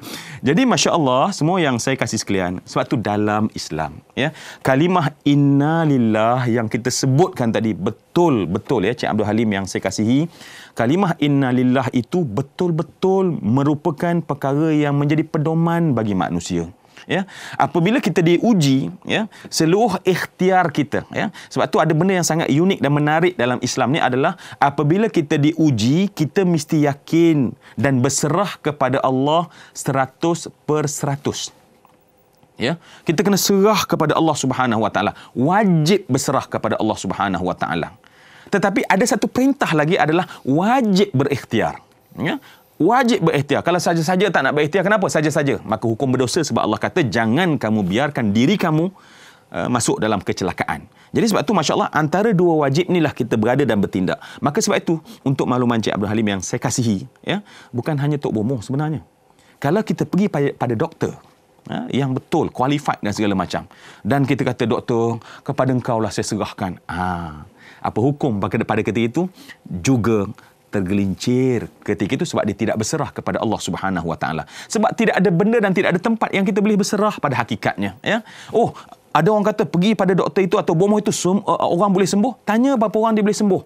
Jadi Masya Allah semua yang saya kasih sekalian. Sebab tu dalam Islam. ya Kalimah inna yang kita sebutkan tadi betul-betul ya. Cik Abdul Halim yang saya kasihi kalimah innalillah itu betul-betul merupakan perkara yang menjadi pedoman bagi manusia ya apabila kita diuji ya seluruh ikhtiar kita ya sebab tu ada benda yang sangat unik dan menarik dalam Islam ni adalah apabila kita diuji kita mesti yakin dan berserah kepada Allah seratus per seratus. ya kita kena serah kepada Allah Subhanahu wa taala wajib berserah kepada Allah Subhanahu wa taala tetapi ada satu perintah lagi adalah wajib berikhtiar. Ya? Wajib berikhtiar. Kalau saja-saja tak nak berikhtiar, kenapa? Saja-saja. Maka hukum berdosa sebab Allah kata, jangan kamu biarkan diri kamu uh, masuk dalam kecelakaan. Jadi sebab itu, Masya Allah, antara dua wajib inilah kita berada dan bertindak. Maka sebab itu, untuk makluman Cik Abdul Halim yang saya kasihi, ya, bukan hanya Tok Bomoh sebenarnya. Kalau kita pergi pada, pada doktor, Ha? yang betul, qualified dan segala macam. Dan kita kata, doktor, kepada engkau lah saya serahkan. Ha. Apa hukum pada ketika itu? Juga tergelincir ketika itu sebab dia tidak berserah kepada Allah Subhanahu Wa Taala. Sebab tidak ada benda dan tidak ada tempat yang kita boleh berserah pada hakikatnya. Ya? Oh, ada orang kata pergi pada doktor itu atau bomoh itu sem- eh, orang boleh sembuh. Tanya berapa orang dia boleh sembuh.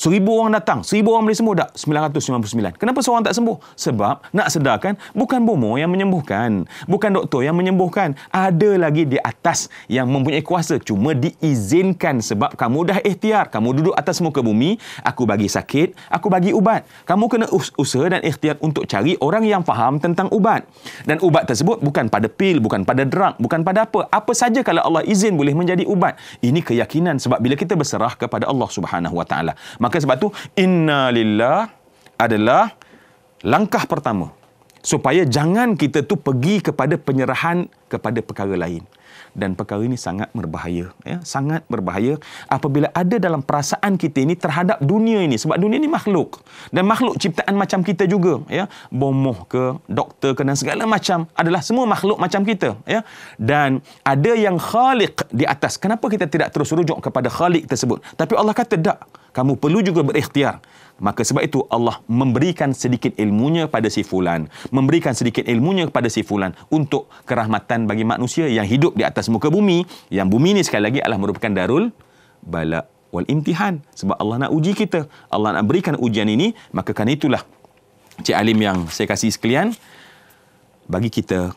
Seribu orang datang, seribu orang boleh sembuh tak? 999. Kenapa seorang tak sembuh? Sebab nak sedarkan, bukan bomo yang menyembuhkan. Bukan doktor yang menyembuhkan. Ada lagi di atas yang mempunyai kuasa. Cuma diizinkan sebab kamu dah ikhtiar. Kamu duduk atas muka bumi, aku bagi sakit, aku bagi ubat. Kamu kena us- usaha dan ikhtiar untuk cari orang yang faham tentang ubat. Dan ubat tersebut bukan pada pil, bukan pada drug, bukan pada apa. Apa saja kalau Allah izin boleh menjadi ubat. Ini keyakinan sebab bila kita berserah kepada Allah Subhanahu Wa Maka Maka sebab tu inna lillah adalah langkah pertama supaya jangan kita tu pergi kepada penyerahan kepada perkara lain. Dan perkara ini sangat berbahaya. Ya? Sangat berbahaya apabila ada dalam perasaan kita ini terhadap dunia ini. Sebab dunia ini makhluk. Dan makhluk ciptaan macam kita juga. Ya? Bomoh ke, doktor ke dan segala macam adalah semua makhluk macam kita. Ya? Dan ada yang Khalik di atas. Kenapa kita tidak terus rujuk kepada Khalik tersebut? Tapi Allah kata tak kamu perlu juga berikhtiar maka sebab itu Allah memberikan sedikit ilmunya pada si fulan memberikan sedikit ilmunya kepada si fulan untuk kerahmatan bagi manusia yang hidup di atas muka bumi yang bumi ini sekali lagi adalah merupakan darul balak wal imtihan sebab Allah nak uji kita Allah nak berikan ujian ini maka kan itulah Cik Alim yang saya kasih sekalian bagi kita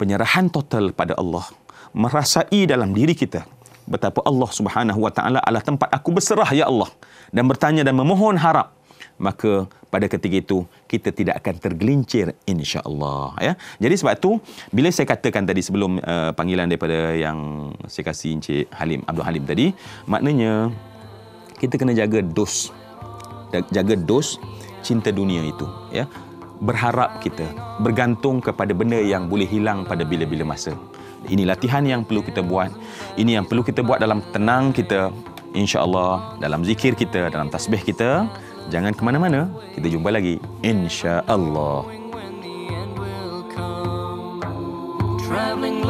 penyerahan total pada Allah merasai dalam diri kita betapa Allah Subhanahu Wa Taala adalah tempat aku berserah ya Allah dan bertanya dan memohon harap maka pada ketika itu kita tidak akan tergelincir insya-Allah ya. Jadi sebab tu bila saya katakan tadi sebelum uh, panggilan daripada yang saya kasih Encik Halim Abdul Halim tadi maknanya kita kena jaga dos jaga dos cinta dunia itu ya. Berharap kita bergantung kepada benda yang boleh hilang pada bila-bila masa. Ini latihan yang perlu kita buat. Ini yang perlu kita buat dalam tenang kita. InsyaAllah dalam zikir kita, dalam tasbih kita. Jangan ke mana-mana. Kita jumpa lagi. InsyaAllah. Traveling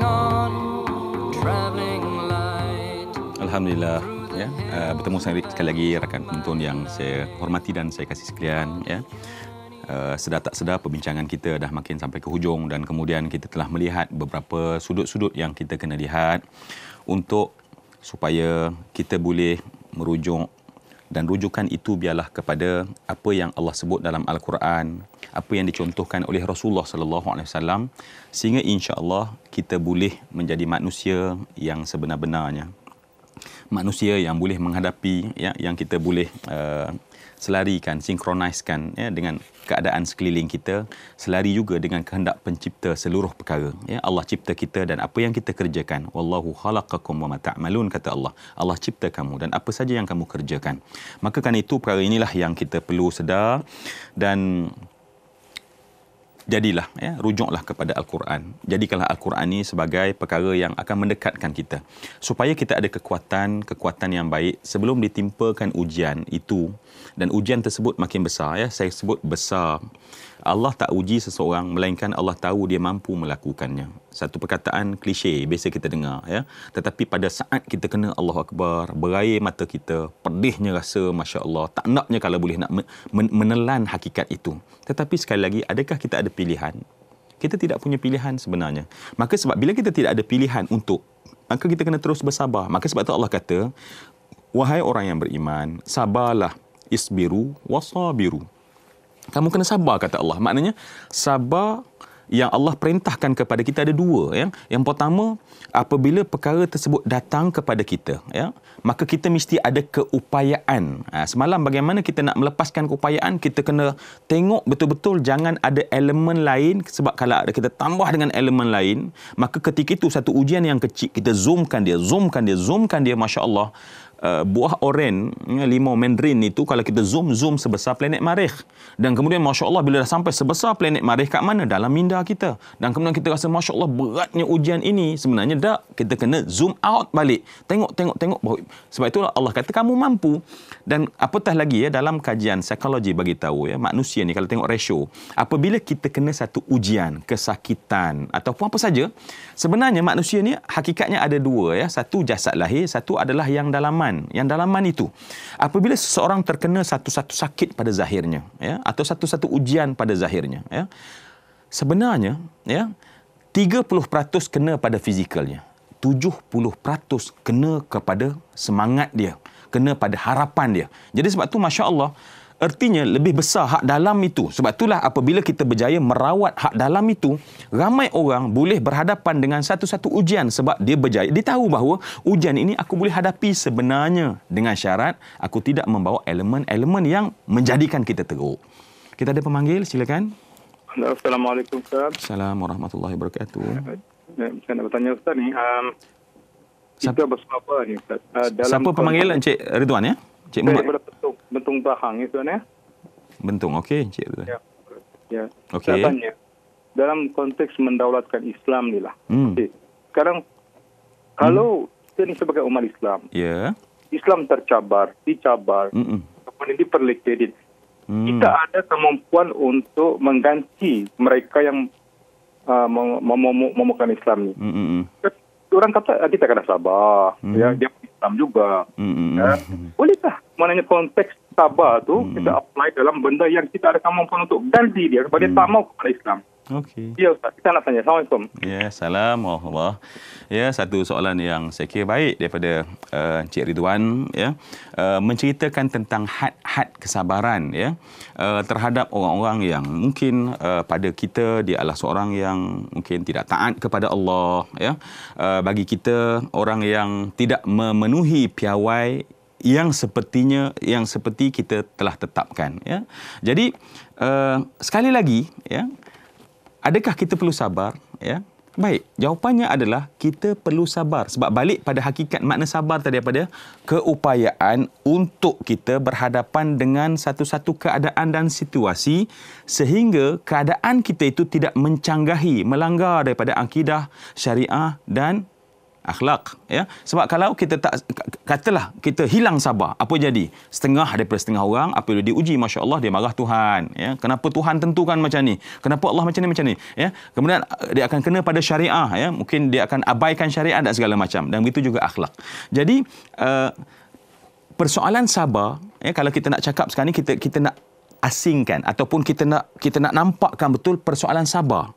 ya Allah. on. Alhamdulillah ya uh, bertemu sekali lagi rakan penonton yang saya hormati dan saya kasih sekalian ya. Uh, sedar tak sedar perbincangan kita dah makin sampai ke hujung dan kemudian kita telah melihat beberapa sudut-sudut yang kita kena lihat untuk supaya kita boleh merujuk dan rujukan itu biarlah kepada apa yang Allah sebut dalam al-Quran, apa yang dicontohkan oleh Rasulullah sallallahu alaihi wasallam sehingga insya-Allah kita boleh menjadi manusia yang sebenar-benarnya manusia yang boleh menghadapi ya yang kita boleh uh, selarikan sinkronaiskan ya dengan keadaan sekeliling kita selari juga dengan kehendak pencipta seluruh perkara ya Allah cipta kita dan apa yang kita kerjakan wallahu khalaqakum wama ta'malun kata Allah Allah cipta kamu dan apa saja yang kamu kerjakan maka kan itu perkara inilah yang kita perlu sedar dan jadilah ya rujuklah kepada al-Quran jadikanlah al-Quran ini sebagai perkara yang akan mendekatkan kita supaya kita ada kekuatan kekuatan yang baik sebelum ditimpakan ujian itu dan ujian tersebut makin besar ya saya sebut besar Allah tak uji seseorang melainkan Allah tahu dia mampu melakukannya satu perkataan klise biasa kita dengar ya tetapi pada saat kita kena Allah akbar berair mata kita pedihnya rasa masya-Allah tak naknya kalau boleh nak menelan hakikat itu tetapi sekali lagi adakah kita ada pilihan kita tidak punya pilihan sebenarnya maka sebab bila kita tidak ada pilihan untuk maka kita kena terus bersabar maka sebab itu Allah kata wahai orang yang beriman sabarlah isbiru wasabiru. Kamu kena sabar kata Allah. Maknanya sabar yang Allah perintahkan kepada kita ada dua. Ya. Yang pertama, apabila perkara tersebut datang kepada kita, ya, maka kita mesti ada keupayaan. Ha, semalam bagaimana kita nak melepaskan keupayaan, kita kena tengok betul-betul jangan ada elemen lain sebab kalau ada kita tambah dengan elemen lain, maka ketika itu satu ujian yang kecil, kita zoomkan dia, zoomkan dia, zoomkan dia, Masya Allah, Uh, buah oren ya, limau mandarin itu kalau kita zoom zoom sebesar planet marikh dan kemudian masya Allah bila dah sampai sebesar planet marikh kat mana dalam minda kita dan kemudian kita rasa masya Allah beratnya ujian ini sebenarnya dah kita kena zoom out balik tengok tengok tengok sebab itulah Allah kata kamu mampu dan apatah lagi ya dalam kajian psikologi bagi tahu ya manusia ni kalau tengok ratio apabila kita kena satu ujian kesakitan ataupun apa saja sebenarnya manusia ni hakikatnya ada dua ya satu jasad lahir satu adalah yang dalaman dalaman yang dalaman itu apabila seseorang terkena satu-satu sakit pada zahirnya ya atau satu-satu ujian pada zahirnya ya sebenarnya ya 30% kena pada fizikalnya 70% kena kepada semangat dia kena pada harapan dia jadi sebab tu masya-Allah Artinya lebih besar hak dalam itu. Sebab itulah apabila kita berjaya merawat hak dalam itu, ramai orang boleh berhadapan dengan satu-satu ujian sebab dia berjaya. Dia tahu bahawa ujian ini aku boleh hadapi sebenarnya dengan syarat aku tidak membawa elemen-elemen yang menjadikan kita teruk. Kita ada pemanggil, silakan. Assalamualaikum, Ustaz. Assalamualaikum warahmatullahi wabarakatuh. Eh, saya nak bertanya Ustaz ni, um, kita bersama apa ni Ustaz? Uh, dalam Siapa pemanggil Encik Ridwan ya? Encik Muhammad bentung bahang itu ya. Bentung, okey Encik Abdul. Ya. ya. Okay. Saya tanya, dalam konteks mendaulatkan Islam ni lah. Hmm. Okay. Sekarang, hmm. kalau hmm. kita ni sebagai umat Islam, ya. Yeah. Islam tercabar, dicabar, kemudian diperlikirin. Hmm. Kita ada kemampuan untuk mengganti mereka yang uh, memomokkan mem- mem- mem- Islam ni. Hmm. Orang kata ah, kita kena sabar, ya, hmm. ya, dia Islam juga. Hmm. Ya. Bolehkah mana konteks sabar tu hmm. kita apply dalam benda yang kita ada kemampuan untuk ganti dia kepada dia hmm. tak mau kepada Islam. Okey. Ya Ustaz, kita nak tanya. Assalamualaikum. Ya, salam. Allah. Ya, satu soalan yang saya kira baik daripada uh, Cik Ridwan. Ya, uh, menceritakan tentang had-had kesabaran ya, uh, terhadap orang-orang yang mungkin uh, pada kita dia adalah seorang yang mungkin tidak taat kepada Allah. Ya, uh, bagi kita orang yang tidak memenuhi piawai yang sepertinya yang seperti kita telah tetapkan ya. Jadi uh, sekali lagi ya adakah kita perlu sabar ya? Baik, jawapannya adalah kita perlu sabar sebab balik pada hakikat makna sabar tadi daripada keupayaan untuk kita berhadapan dengan satu-satu keadaan dan situasi sehingga keadaan kita itu tidak mencanggahi, melanggar daripada akidah, syariah dan akhlak ya sebab kalau kita tak katalah kita hilang sabar apa jadi setengah daripada setengah orang apabila diuji masya-Allah dia marah Tuhan ya kenapa Tuhan tentukan macam ni kenapa Allah macam ni macam ni ya kemudian eh, dia akan kena pada syariah ya mungkin dia akan abaikan syariah dan segala macam dan begitu juga akhlak jadi uh, persoalan sabar ya kalau kita nak cakap sekarang ni kita kita nak asingkan ataupun kita nak kita nak nampakkan betul persoalan sabar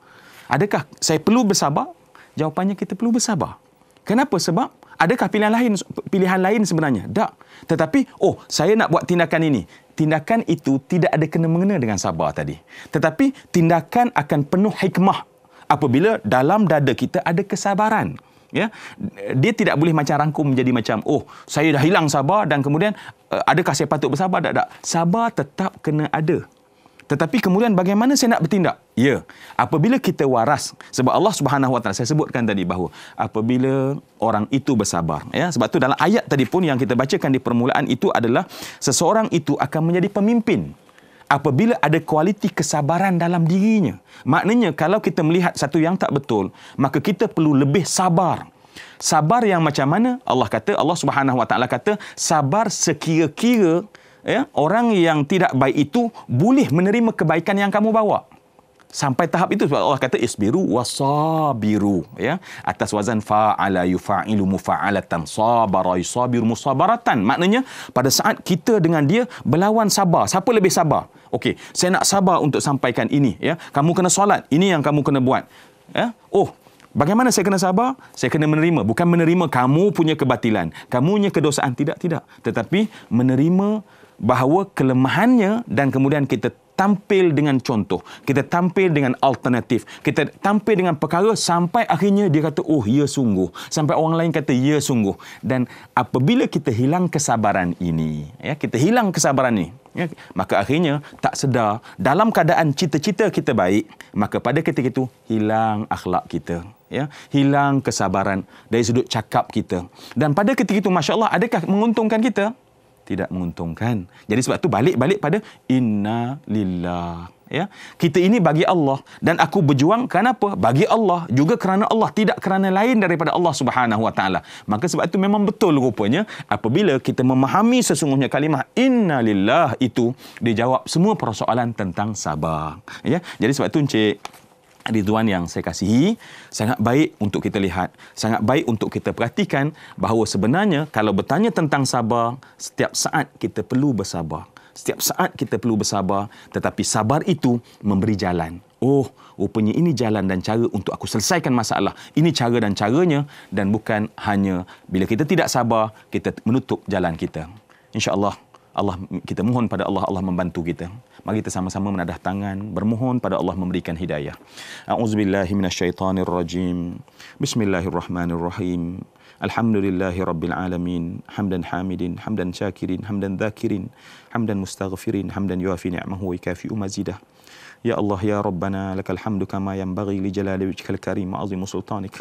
adakah saya perlu bersabar jawapannya kita perlu bersabar Kenapa? Sebab adakah pilihan lain pilihan lain sebenarnya? Tak. Tetapi, oh, saya nak buat tindakan ini. Tindakan itu tidak ada kena-mengena dengan sabar tadi. Tetapi, tindakan akan penuh hikmah apabila dalam dada kita ada kesabaran. Ya, dia tidak boleh macam rangkum menjadi macam oh saya dah hilang sabar dan kemudian uh, adakah saya patut bersabar tak tak sabar tetap kena ada tetapi kemudian bagaimana saya nak bertindak? Ya, apabila kita waras, sebab Allah Subhanahu Wa Taala saya sebutkan tadi bahawa apabila orang itu bersabar, ya, sebab itu dalam ayat tadi pun yang kita bacakan di permulaan itu adalah seseorang itu akan menjadi pemimpin apabila ada kualiti kesabaran dalam dirinya. Maknanya kalau kita melihat satu yang tak betul, maka kita perlu lebih sabar. Sabar yang macam mana? Allah kata, Allah Subhanahu Wa Taala kata, sabar sekira-kira ya, orang yang tidak baik itu boleh menerima kebaikan yang kamu bawa. Sampai tahap itu sebab Allah kata isbiru wasabiru ya atas wazan fa'ala yufa'ilu mufa'alatan sabara yusabiru musabaratan maknanya pada saat kita dengan dia berlawan sabar siapa lebih sabar okey saya nak sabar untuk sampaikan ini ya kamu kena solat ini yang kamu kena buat ya oh Bagaimana saya kena sabar? Saya kena menerima. Bukan menerima kamu punya kebatilan. Kamu punya kedosaan. Tidak, tidak. Tetapi menerima bahawa kelemahannya dan kemudian kita tampil dengan contoh. Kita tampil dengan alternatif. Kita tampil dengan perkara sampai akhirnya dia kata, oh ya sungguh. Sampai orang lain kata, ya sungguh. Dan apabila kita hilang kesabaran ini, ya kita hilang kesabaran ini, ya, maka akhirnya tak sedar dalam keadaan cita-cita kita baik, maka pada ketika itu hilang akhlak kita. Ya, hilang kesabaran dari sudut cakap kita. Dan pada ketika itu, Masya Allah, adakah menguntungkan kita? tidak menguntungkan. Jadi sebab tu balik-balik pada inna lillah. Ya. Kita ini bagi Allah dan aku berjuang kenapa? Bagi Allah juga kerana Allah tidak kerana lain daripada Allah Subhanahu Wa Taala. Maka sebab itu memang betul rupanya apabila kita memahami sesungguhnya kalimah inna lillah itu dijawab semua persoalan tentang sabar. Ya. Jadi sebab itu Encik Ridwan yang saya kasihi, sangat baik untuk kita lihat, sangat baik untuk kita perhatikan bahawa sebenarnya kalau bertanya tentang sabar, setiap saat kita perlu bersabar. Setiap saat kita perlu bersabar, tetapi sabar itu memberi jalan. Oh, rupanya ini jalan dan cara untuk aku selesaikan masalah. Ini cara dan caranya dan bukan hanya bila kita tidak sabar, kita menutup jalan kita. InsyaAllah. Allah Allah kita mohon pada Allah Allah membantu kita. Mari kita sama-sama menadah tangan bermohon pada Allah memberikan hidayah. A'udzubillahi minasyaitonirrajim. Bismillahirrahmanirrahim. Alhamdulillahi rabbil alamin. Hamdan hamidin, hamdan syakirin, hamdan dzakirin, hamdan mustaghfirin, hamdan yuafi ni'mahu wa yukafi'u mazidah. Ya Allah ya Rabbana lakal hamdu kama yanbaghi li jalali wajhikal karim azim sultanik.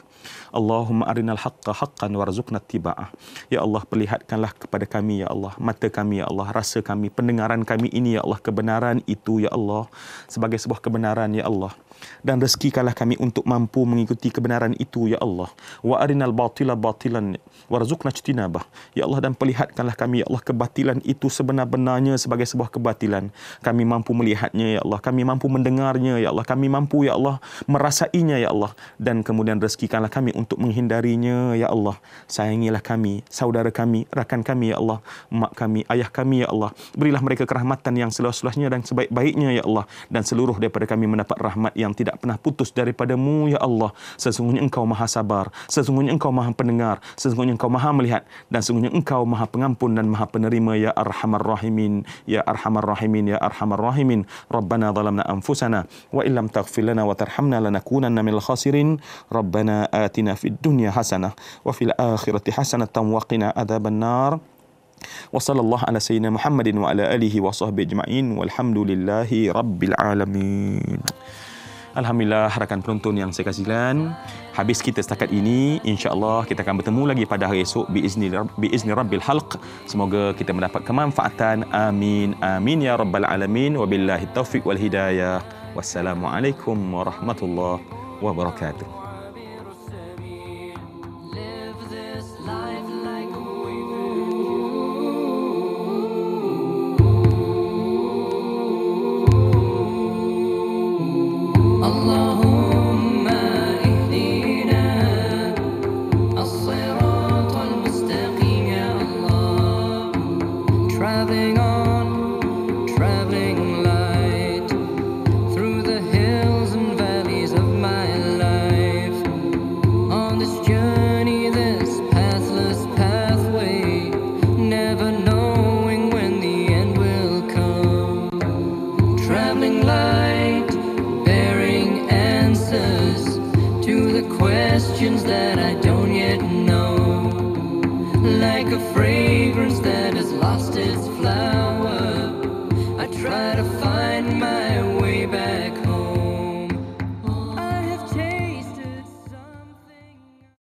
Allahumma arinal haqqo haqqan warzuqna tibaa. Ya Allah perlihatkanlah kepada kami ya Allah mata kami ya Allah rasa kami pendengaran kami ini ya Allah kebenaran itu ya Allah sebagai sebuah kebenaran ya Allah dan rezekikanlah kami untuk mampu mengikuti kebenaran itu ya Allah wa arinal batila batilan warzuqna ijtinabah ya Allah dan perlihatkanlah kami ya Allah kebatilan itu sebenar-benarnya sebagai sebuah kebatilan kami mampu melihatnya ya Allah kami mampu mendengarnya ya Allah kami mampu ya Allah merasainya ya Allah dan kemudian rezekikanlah kami untuk menghindarinya ya Allah sayangilah kami saudara kami rakan kami ya Allah mak kami ayah kami ya Allah berilah mereka kerahmatan yang seluas-luasnya dan sebaik-baiknya ya Allah dan seluruh daripada kami mendapat rahmat yang tidak pernah putus daripadamu ya Allah sesungguhnya engkau maha sabar sesungguhnya engkau maha pendengar sesungguhnya engkau maha melihat dan sesungguhnya engkau maha pengampun dan maha penerima ya arhamar rahimin ya arhamar rahimin ya Ar-Rahman, arhamar rahimin ربنا ظلمنا أنفسنا أنفسنا وإن لم تغفر لنا وترحمنا لنكونن من الخاسرين ربنا آتنا في الدنيا حسنة وفي الآخرة حسنة وقنا عذاب النار وصلى الله على سيدنا محمد وعلى آله وصحبه أجمعين والحمد لله رب العالمين Alhamdulillah rakan penonton yang saya kasih Habis kita setakat ini, insyaAllah kita akan bertemu lagi pada hari esok. Biizni, biizni Rabbil Halq. Semoga kita mendapat kemanfaatan. Amin. Amin ya Rabbal Alamin. Wabillahi taufik wal hidayah. Wassalamualaikum warahmatullahi wabarakatuh.